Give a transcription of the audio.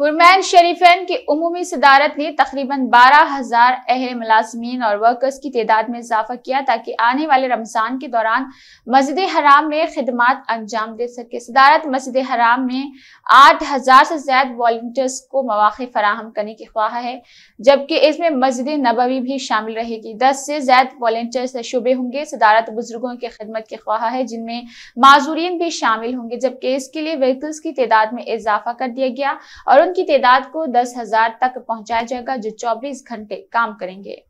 हुरमैन शरीफेन की उमूमी सदारत ने तकरीबन बारह हजार अहल मुलाजमीन और वर्कर्स की तदाद में इजाफा किया ताकि आने वाले रमज़ान के दौरान मस्जिद हराम में खदमात अंजाम दे सके सदारत मस्जिद हराम में आठ हजार से ज्यादा वॉल्टियर्स को मौाक़ फराहम करने की ख्वाह है जबकि इसमें मस्जिद नबवी भी शामिल रहेगी दस से ज्यादा वॉल्टियर्स शुबे होंगे सदारत बुजुर्गों की खदमत की ख्वाह है जिनमें माजूरीन भी शामिल होंगे जबकि इसके लिए वहीकल्स की तदाद में इजाफा कर दिया गया और और की तादाद को दस हजार तक पहुंचाया जाएगा जो 24 घंटे काम करेंगे